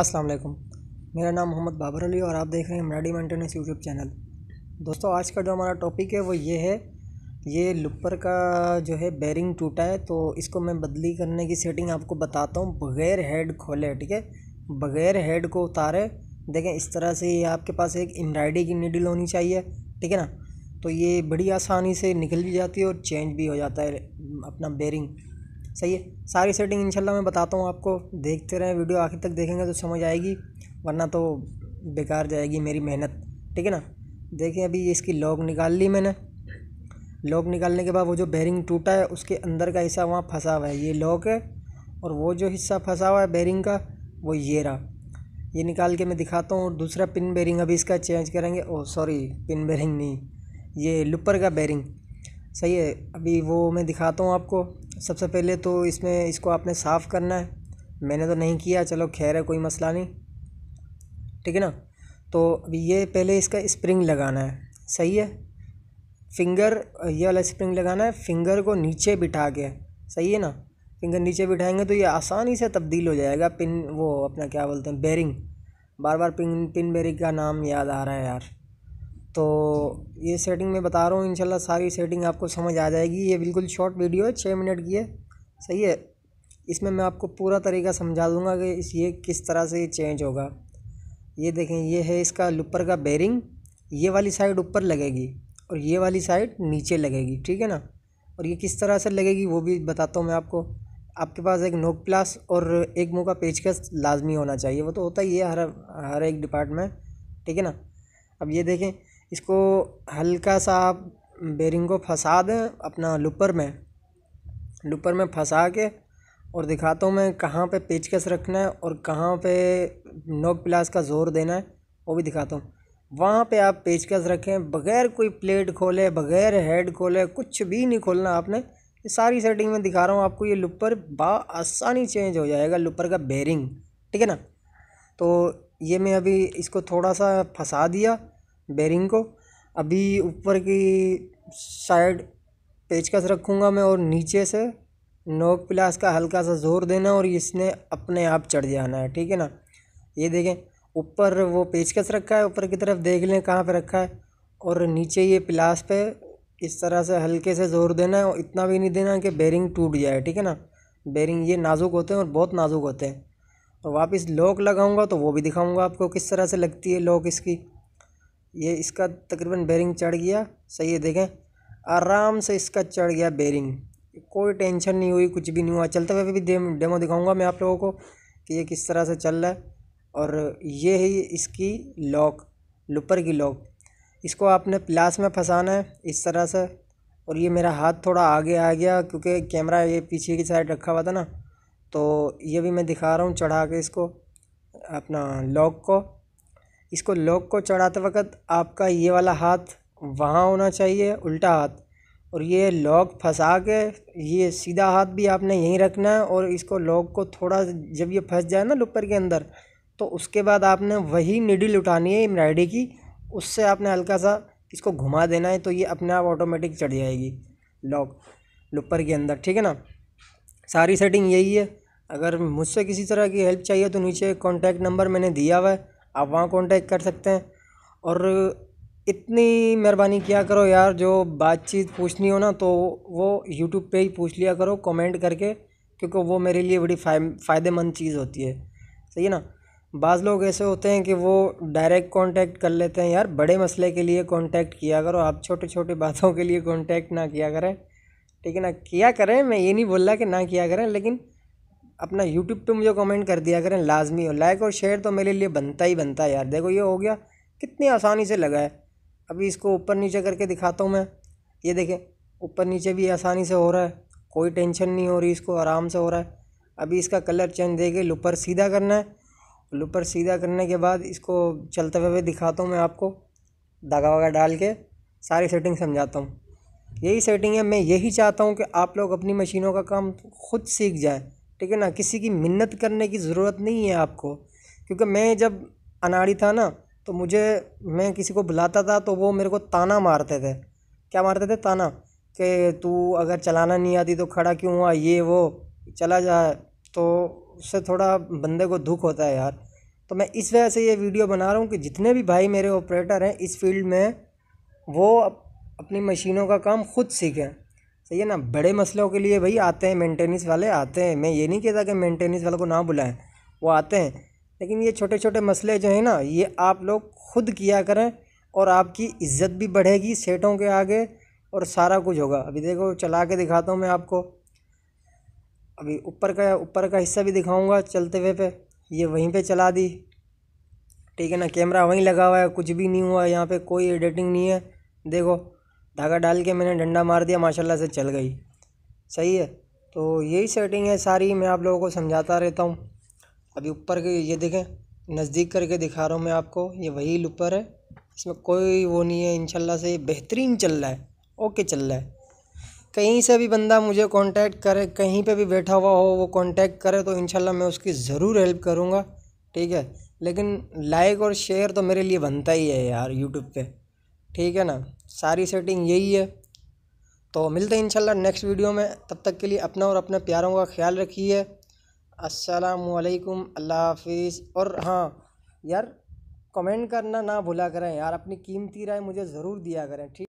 अस्सलाम वालेकुम मेरा नाम मोहम्मद बाबर अली और आप देख रहे हैं मराडी मेंटेनेंस यूट्यूब चैनल दोस्तों आज का जो हमारा टॉपिक है वो ये है ये लुपर का जो है बेरिंग टूटा है तो इसको मैं बदली करने की सेटिंग आपको बताता हूँ बग़ैर हेड खोले ठीक है बग़ैर हेड को उतारे देखें इस तरह से ये आपके पास एक एम्ब्रायडरी की निडल होनी चाहिए ठीक है ना तो ये बड़ी आसानी से निकल भी जाती है और चेंज भी हो जाता है अपना बेरिंग सही है सारी सेटिंग इंशाल्लाह मैं बताता हूँ आपको देखते रहें वीडियो आखिर तक देखेंगे तो समझ आएगी वरना तो बेकार जाएगी मेरी मेहनत ठीक है ना देखें अभी इसकी लॉक निकाल ली मैंने लॉक निकालने के बाद वो जो बैरिंग टूटा है उसके अंदर का हिस्सा वहाँ फंसा हुआ है ये लॉक है और वो जो हिस्सा फंसा हुआ है बैरिंग का वो ये रहा ये निकाल के मैं दिखाता हूँ और दूसरा पिन बैरिंग अभी इसका चेंज करेंगे ओ सॉरी पिन बैरिंग नहीं ये लुपर का बैरिंग सही है अभी वो मैं दिखाता हूँ आपको सबसे पहले तो इसमें इसको आपने साफ़ करना है मैंने तो नहीं किया चलो खैर है कोई मसला नहीं ठीक है ना तो अभी ये पहले इसका स्प्रिंग लगाना है सही है फिंगर ये वाला स्प्रिंग लगाना है फिंगर को नीचे बिठा के सही है ना फिंगर नीचे बिठाएंगे तो ये आसानी से तब्दील हो जाएगा पिन वो अपना क्या बोलते हैं बेरिंग बार बार पिन पिन बेरिंग का नाम याद आ रहा है यार तो ये सेटिंग मैं बता रहा हूँ इंशाल्लाह सारी सेटिंग आपको समझ आ जाएगी ये बिल्कुल शॉर्ट वीडियो है छः मिनट की है सही है इसमें मैं आपको पूरा तरीका समझा दूँगा कि इस ये किस तरह से ये चेंज होगा ये देखें ये है इसका लुपर का बेरिंग ये वाली साइड ऊपर लगेगी और ये वाली साइड नीचे लगेगी ठीक है ना और ये किस तरह से लगेगी वो भी बताता हूँ मैं आपको आपके पास एक नोक प्लास और एक मुँह का पेचकस लाजमी होना चाहिए वो तो होता ही है हर हर एक डिपार्ट में ठीक है ना अब ये देखें इसको हल्का सा बेरिंग को फंसा दें अपना लुपर में लुपर में फंसा के और दिखाता हूँ मैं कहाँ पे पेचकस रखना है और कहाँ पे नोक प्लास का ज़ोर देना है वो भी दिखाता हूँ वहाँ पे आप पेचकस रखें बग़ैर कोई प्लेट खोले बग़ैर हेड खोले कुछ भी नहीं खोलना आपने ये सारी सेटिंग में दिखा रहा हूँ आपको ये बा आसानी चेंज हो जाएगा लुपर का बेरिंग ठीक है ना तो ये मैं अभी इसको थोड़ा सा फंसा दिया बेरिंग को अभी ऊपर की साइड पेचकस रखूँगा मैं और नीचे से नोक प्लास का हल्का सा ज़ोर देना और इसने अपने आप चढ़ जाना है ठीक है ना ये देखें ऊपर वो पेचकस रखा है ऊपर की तरफ देख लें कहाँ पे रखा है और नीचे ये प्लास पे इस तरह से हल्के से ज़ोर देना है और इतना भी नहीं देना कि बेरिंग टूट जाए ठीक है ना बेरिंग ये नाजुक होते हैं और बहुत नाजुक होते हैं और तो वापस लॉक लगाऊंगा तो वो भी दिखाऊंगा आपको किस तरह से लगती है लॉक इसकी ये इसका तकरीबन बेरिंग चढ़ गया सही है देखें आराम से इसका चढ़ गया बेरिंग कोई टेंशन नहीं हुई कुछ भी नहीं हुआ चलते हुए भी डेमो दिखाऊंगा मैं आप लोगों को कि ये किस तरह से चल रहा है और ये है इसकी लॉक लुपर की लॉक इसको आपने प्लास में फंसाना है इस तरह से और ये मेरा हाथ थोड़ा आगे आ गया क्योंकि कैमरा ये पीछे की साइड रखा हुआ था ना तो ये भी मैं दिखा रहा हूँ चढ़ा के इसको अपना लॉक को इसको लॉक को चढ़ाते वक्त आपका ये वाला हाथ वहाँ होना चाहिए उल्टा हाथ और ये लॉक फंसा के ये सीधा हाथ भी आपने यहीं रखना है और इसको लॉक को थोड़ा जब ये फंस जाए ना लुपर के अंदर तो उसके बाद आपने वही निडिल उठानी है एम्ब्रायडरी की उससे आपने हल्का सा इसको घुमा देना है तो ये अपने आप ऑटोमेटिक चढ़ जाएगी लॉक लुपर के अंदर ठीक है ना सारी सेटिंग यही है अगर मुझसे किसी तरह की हेल्प चाहिए तो नीचे कॉन्टैक्ट नंबर मैंने दिया हुआ है आप वहाँ कॉन्टेक्ट कर सकते हैं और इतनी मेहरबानी किया करो यार जो बातचीत पूछनी हो ना तो वो यूट्यूब पे ही पूछ लिया करो कमेंट करके क्योंकि वो मेरे लिए बड़ी फ़ायदेमंद चीज़ होती है सही है ना बाज़ लोग ऐसे होते हैं कि वो डायरेक्ट कांटेक्ट कर लेते हैं यार बड़े मसले के लिए कांटेक्ट किया करो आप छोटे छोटे बातों के लिए कांटेक्ट ना किया करें ठीक है ना किया करें मैं ये नहीं बोल रहा कि ना किया करें लेकिन अपना यूट्यूब पे मुझे कमेंट कर दिया करें लाजमी हो लाइक और शेयर तो मेरे लिए बनता ही बनता है यार देखो ये हो गया कितनी आसानी से लगा है अभी इसको ऊपर नीचे करके दिखाता हूँ मैं ये देखें ऊपर नीचे भी आसानी से हो रहा है कोई टेंशन नहीं हो रही इसको आराम से हो रहा है अभी इसका कलर चेंज देके लुपर सीधा करना है लुपर सीधा करने के बाद इसको चलते हुए दिखाता हूँ मैं आपको धागा वगैरह डाल के सारी सेटिंग समझाता हूँ यही सेटिंग है मैं यही चाहता हूँ कि आप लोग अपनी मशीनों का काम खुद सीख जाएँ ठीक है ना किसी की मिन्नत करने की ज़रूरत नहीं है आपको क्योंकि मैं जब अनाड़ी था ना तो मुझे मैं किसी को बुलाता था तो वो मेरे को ताना मारते थे क्या मारते थे ताना कि तू अगर चलाना नहीं आती तो खड़ा क्यों हुआ ये वो चला जाए तो उससे थोड़ा बंदे को दुख होता है यार तो मैं इस वजह से ये वीडियो बना रहा हूँ कि जितने भी भाई मेरे ऑपरेटर हैं इस फील्ड में वो अपनी मशीनों का काम खुद सीखें सही है ना बड़े मसलों के लिए भाई आते हैं मेंटेनेंस वाले आते हैं मैं ये नहीं कहता कि मेंटेनेंस वालों को ना बुलाएं वो आते हैं लेकिन ये छोटे छोटे मसले जो हैं ना ये आप लोग खुद किया करें और आपकी इज्जत भी बढ़ेगी सेठों के आगे और सारा कुछ होगा अभी देखो चला के दिखाता हूँ मैं आपको अभी ऊपर का ऊपर का हिस्सा भी दिखाऊँगा चलते हुए पे ये वहीं पर चला दी ठीक है ना कैमरा वहीं लगा हुआ है कुछ भी नहीं हुआ यहाँ पर कोई एडिटिंग नहीं है देखो धागा डाल के मैंने डंडा मार दिया माशाल्लाह से चल गई सही है तो यही सेटिंग है सारी मैं आप लोगों को समझाता रहता हूँ अभी ऊपर के ये देखें नज़दीक करके दिखा रहा हूँ मैं आपको ये वही लूपर है इसमें कोई वो नहीं है इनशाला से बेहतरीन चल रहा है ओके चल रहा है कहीं से भी बंदा मुझे कांटेक्ट करे कहीं पे भी बैठा हुआ हो वो कांटेक्ट करे तो इनशाला मैं उसकी ज़रूर हेल्प करूँगा ठीक है लेकिन लाइक और शेयर तो मेरे लिए बनता ही है यार यूट्यूब पे ठीक है ना सारी सेटिंग यही है तो मिलते हैं इंशाल्लाह नेक्स्ट वीडियो में तब तक के लिए अपना और अपने प्यारों का ख्याल रखिए असलकुम अल्लाह हाफिज़ और हाँ यार कमेंट करना ना भूला करें यार अपनी कीमती राय मुझे ज़रूर दिया करें ठीक